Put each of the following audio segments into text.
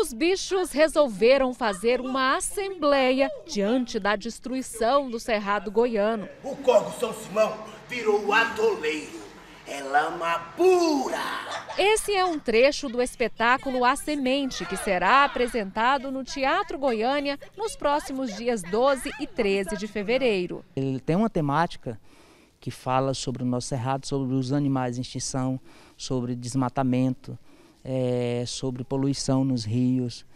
os bichos resolveram fazer uma assembleia diante da destruição do Cerrado Goiano. O Corgo São Simão virou o atoleiro. É lama pura! Esse é um trecho do espetáculo A Semente, que será apresentado no Teatro Goiânia nos próximos dias 12 e 13 de fevereiro. Ele tem uma temática que fala sobre o nosso cerrado, sobre os animais em extinção, sobre desmatamento, é, sobre poluição nos rios.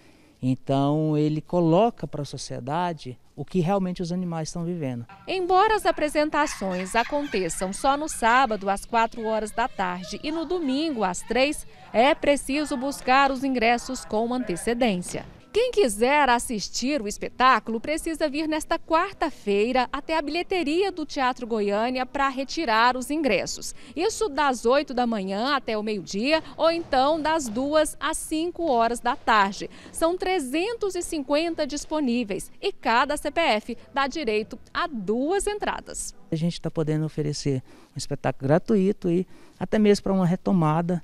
Então, ele coloca para a sociedade o que realmente os animais estão vivendo. Embora as apresentações aconteçam só no sábado, às 4 horas da tarde, e no domingo, às 3, é preciso buscar os ingressos com antecedência. Quem quiser assistir o espetáculo precisa vir nesta quarta-feira até a bilheteria do Teatro Goiânia para retirar os ingressos. Isso das 8 da manhã até o meio-dia ou então das 2 às 5 horas da tarde. São 350 disponíveis e cada CPF dá direito a duas entradas. A gente está podendo oferecer um espetáculo gratuito e até mesmo para uma retomada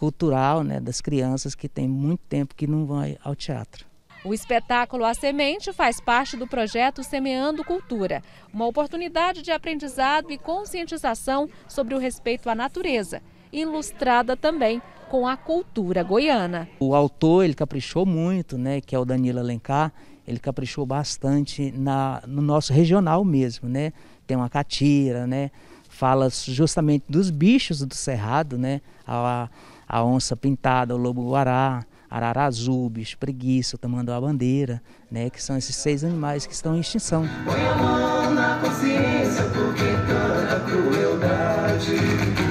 cultural né, das crianças que tem muito tempo que não vão ao teatro. O espetáculo A Semente faz parte do projeto Semeando Cultura, uma oportunidade de aprendizado e conscientização sobre o respeito à natureza, ilustrada também com a cultura goiana. O autor ele caprichou muito, né, que é o Danilo Alencar, ele caprichou bastante na, no nosso regional mesmo, né? Tem uma catira, né? Fala justamente dos bichos do cerrado, né? A, a onça pintada, o lobo-guará, arara azul, bicho preguiça, o tamanduá-bandeira, né, que são esses seis animais que estão em extinção. Põe a mão na consciência porque toda crueldade